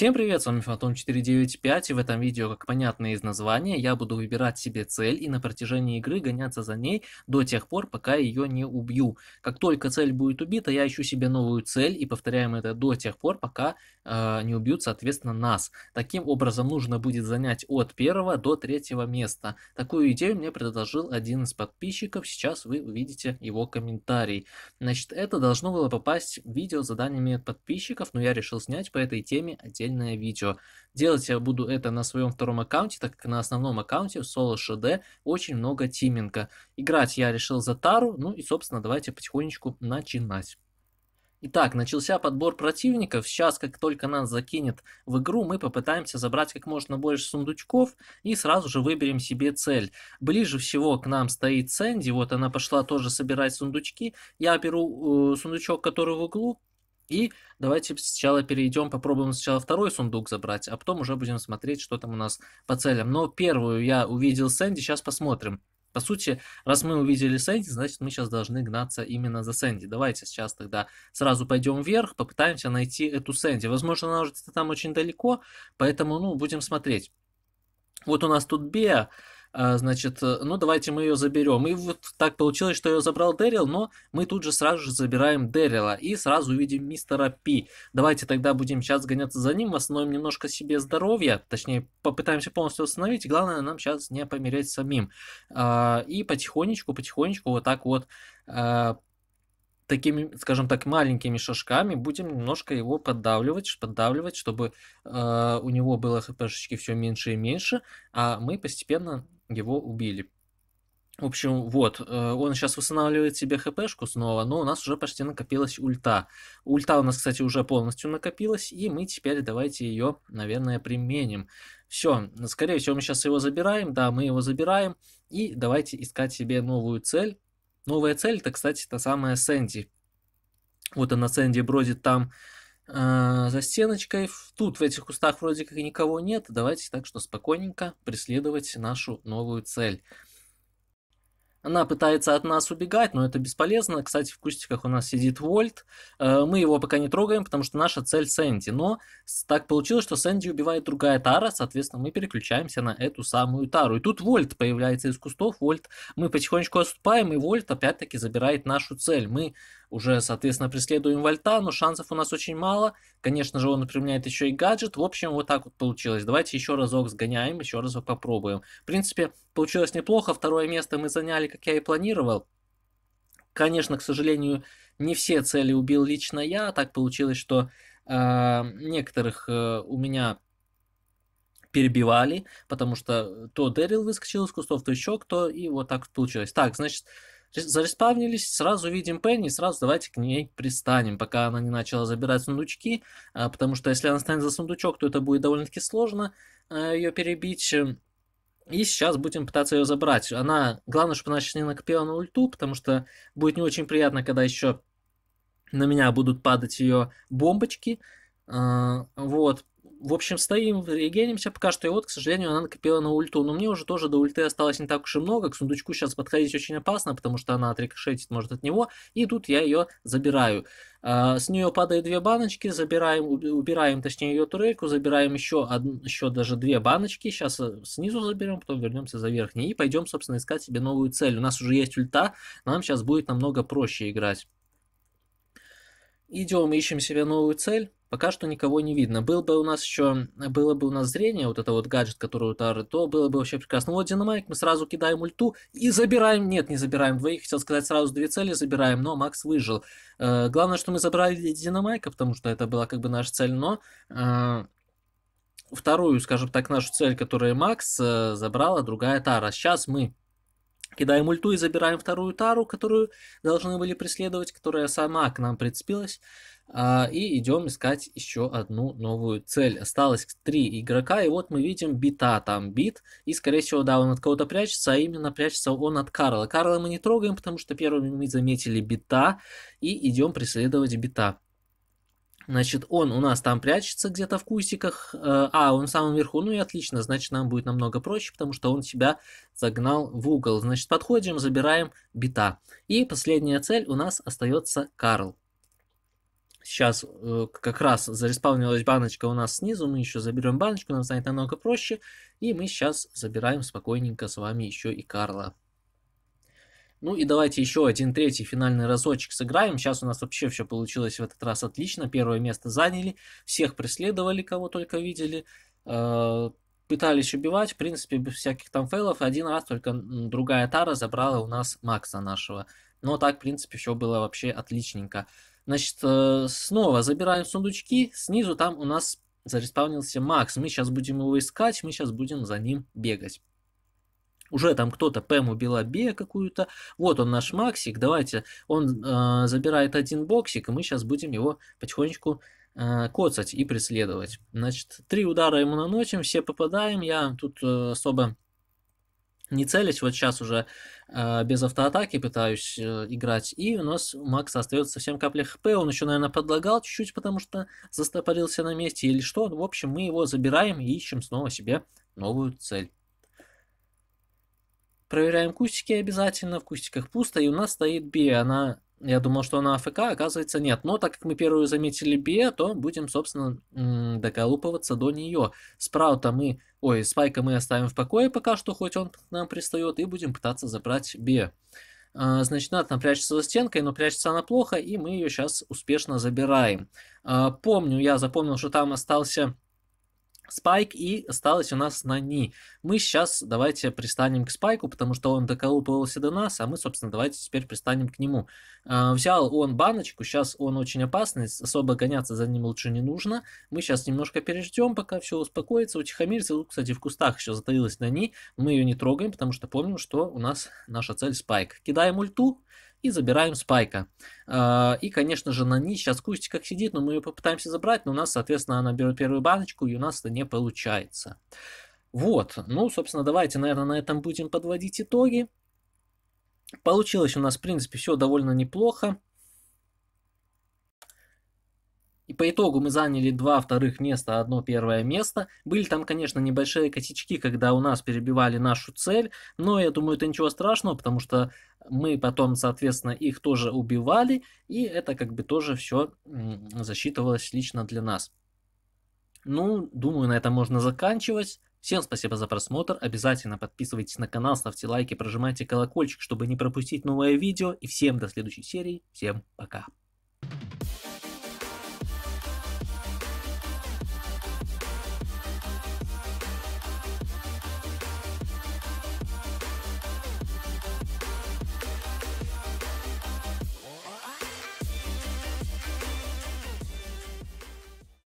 Всем привет, с вами Фотон 495 и в этом видео, как понятно из названия, я буду выбирать себе цель и на протяжении игры гоняться за ней до тех пор, пока ее не убью. Как только цель будет убита, я ищу себе новую цель и повторяем это до тех пор, пока э, не убьют, соответственно, нас. Таким образом, нужно будет занять от первого до третьего места. Такую идею мне предложил один из подписчиков, сейчас вы увидите его комментарий. Значит, это должно было попасть в видео с заданиями подписчиков, но я решил снять по этой теме отдельно отдельное видео. Делать я буду это на своем втором аккаунте, так как на основном аккаунте в Solo ШД очень много тиминга. Играть я решил за Тару, ну и собственно давайте потихонечку начинать. Итак, начался подбор противников. Сейчас, как только нас закинет в игру, мы попытаемся забрать как можно больше сундучков и сразу же выберем себе цель. Ближе всего к нам стоит Сэнди, вот она пошла тоже собирать сундучки. Я беру э, сундучок, который в углу, и давайте сначала перейдем, попробуем сначала второй сундук забрать, а потом уже будем смотреть, что там у нас по целям. Но первую я увидел Сэнди, сейчас посмотрим. По сути, раз мы увидели Сэнди, значит мы сейчас должны гнаться именно за Сэнди. Давайте сейчас тогда сразу пойдем вверх, попытаемся найти эту Сэнди. Возможно, она уже где там очень далеко, поэтому, ну, будем смотреть. Вот у нас тут Беа. А, значит, э, ну давайте мы ее заберем. И вот так получилось, что ее забрал Дэрил, но мы тут же сразу же забираем Дэрила и сразу увидим мистера Пи. Давайте тогда будем сейчас гоняться за ним, восстановим немножко себе здоровье, точнее попытаемся полностью восстановить, главное нам сейчас не помереть самим. А, и потихонечку, потихонечку вот так вот а, такими, скажем так, маленькими шажками будем немножко его поддавливать, поддавливать, чтобы э, у него было хпшечки все меньше и меньше, а мы постепенно его убили. В общем, вот, э, он сейчас восстанавливает себе хпшку снова, но у нас уже почти накопилась ульта. Ульта у нас, кстати, уже полностью накопилась, и мы теперь давайте ее, наверное, применим. Все, скорее всего, мы сейчас его забираем, да, мы его забираем, и давайте искать себе новую цель. Новая цель, это, кстати, та самая Сэнди. Вот она, Сэнди бродит там а, за стеночкой. Тут в этих кустах вроде как и никого нет. Давайте так что спокойненько преследовать нашу новую цель. Она пытается от нас убегать, но это бесполезно. Кстати, в кустиках у нас сидит Вольт. А, мы его пока не трогаем, потому что наша цель Сэнди. Но так получилось, что Сэнди убивает другая Тара, соответственно, мы переключаемся на эту самую Тару. И тут Вольт появляется из кустов. Вольт мы потихонечку отступаем, и Вольт опять-таки забирает нашу цель. Мы уже, соответственно, преследуем Вольта, но шансов у нас очень мало. Конечно же, он применяет еще и гаджет. В общем, вот так вот получилось. Давайте еще разок сгоняем, еще разок попробуем. В принципе, получилось неплохо. Второе место мы заняли, как я и планировал. Конечно, к сожалению, не все цели убил лично я. Так получилось, что э, некоторых э, у меня перебивали, потому что то Дэрил выскочил из кустов, то еще кто, и вот так вот получилось. Так, значит, Зареспавнились, сразу видим Пенни, сразу давайте к ней пристанем, пока она не начала забирать сундучки, а, потому что если она станет за сундучок, то это будет довольно-таки сложно а, ее перебить. И сейчас будем пытаться ее забрать. Она, главное, чтобы она сейчас не накопила на ульту, потому что будет не очень приятно, когда еще на меня будут падать ее бомбочки. А, вот, в общем, стоим, регенимся пока что. И вот, к сожалению, она накопила на ульту. Но мне уже тоже до ульты осталось не так уж и много. К сундучку сейчас подходить очень опасно, потому что она отрикошетит может от него. И тут я ее забираю. А, с нее падают две баночки, забираем, убираем, точнее, ее турельку, забираем еще, од... еще даже две баночки. Сейчас э, снизу заберем, потом вернемся за верхней и пойдем, собственно, искать себе новую цель. У нас уже есть ульта, нам сейчас будет намного проще играть. Идем, ищем себе новую цель. Пока что никого не видно. Был бы у нас еще, было бы у нас зрение, вот это вот гаджет, который у Тары, то было бы вообще прекрасно. Ну, вот динамайк, мы сразу кидаем ульту и забираем. Нет, не забираем двоих, хотел сказать, сразу две цели забираем, но Макс выжил. Э, главное, что мы забрали динамайка, потому что это была как бы наша цель, но э, вторую, скажем так, нашу цель, которую Макс э, забрала, другая Тара. Сейчас мы кидаем ульту и забираем вторую тару, которую должны были преследовать, которая сама к нам прицепилась. А, и идем искать еще одну новую цель. Осталось три игрока, и вот мы видим бита там, бит. И, скорее всего, да, он от кого-то прячется, а именно прячется он от Карла. Карла мы не трогаем, потому что первыми мы заметили бита, и идем преследовать бита. Значит, он у нас там прячется где-то в кустиках. Э, а, он в самом верху. Ну и отлично, значит, нам будет намного проще, потому что он себя загнал в угол. Значит, подходим, забираем бита. И последняя цель у нас остается Карл. Сейчас э, как раз зареспавнилась баночка у нас снизу, мы еще заберем баночку, нам станет намного проще. И мы сейчас забираем спокойненько с вами еще и Карла. Ну и давайте еще один третий финальный разочек сыграем. Сейчас у нас вообще все получилось в этот раз отлично. Первое место заняли. Всех преследовали, кого только видели. Э, пытались убивать, в принципе, без всяких там фейлов. Один раз только другая Тара забрала у нас Макса нашего. Но так, в принципе, все было вообще отличненько. Значит, э, снова забираем сундучки. Снизу там у нас зареспавнился Макс. Мы сейчас будем его искать, мы сейчас будем за ним бегать уже там кто-то Пэму Белобе какую-то, вот он наш Максик, давайте, он э, забирает один боксик, и мы сейчас будем его потихонечку э, коцать и преследовать. Значит, три удара ему наносим, все попадаем, я тут э, особо не целясь, вот сейчас уже э, без автоатаки пытаюсь э, играть, и у нас у Макса остается совсем капля хп, он еще, наверное, подлагал чуть-чуть, потому что застопорился на месте или что, в общем, мы его забираем и ищем снова себе новую цель. Проверяем кустики обязательно, в кустиках пусто, и у нас стоит Бия, она... Я думал, что она АФК, а оказывается нет. Но так как мы первую заметили Бия, то будем, собственно, доколупываться до нее. Спраута мы... Ой, Спайка мы оставим в покое пока что, хоть он к нам пристает, и будем пытаться забрать Бия. А, значит, Натна прячется за стенкой, но прячется она плохо, и мы ее сейчас успешно забираем. А, помню, я запомнил, что там остался Спайк и осталось у нас на Ни. Мы сейчас давайте пристанем к Спайку, потому что он доколупывался до нас, а мы, собственно, давайте теперь пристанем к нему. Э, взял он баночку, сейчас он очень опасный, особо гоняться за ним лучше не нужно. Мы сейчас немножко переждем, пока все успокоится, утихомирится. Тут, кстати, в кустах еще затаилась на Ни, мы ее не трогаем, потому что помним, что у нас наша цель Спайк. Кидаем ульту, и забираем спайка. А, и, конечно же, на ней сейчас как сидит, но мы ее попытаемся забрать, но у нас, соответственно, она берет первую баночку, и у нас это не получается. Вот, ну, собственно, давайте, наверное, на этом будем подводить итоги. Получилось у нас, в принципе, все довольно неплохо. И по итогу мы заняли два вторых места, одно первое место. Были там, конечно, небольшие косячки, когда у нас перебивали нашу цель, но я думаю, это ничего страшного, потому что мы потом, соответственно, их тоже убивали, и это как бы тоже все засчитывалось лично для нас. Ну, думаю, на этом можно заканчивать. Всем спасибо за просмотр, обязательно подписывайтесь на канал, ставьте лайки, прожимайте колокольчик, чтобы не пропустить новое видео, и всем до следующей серии, всем пока.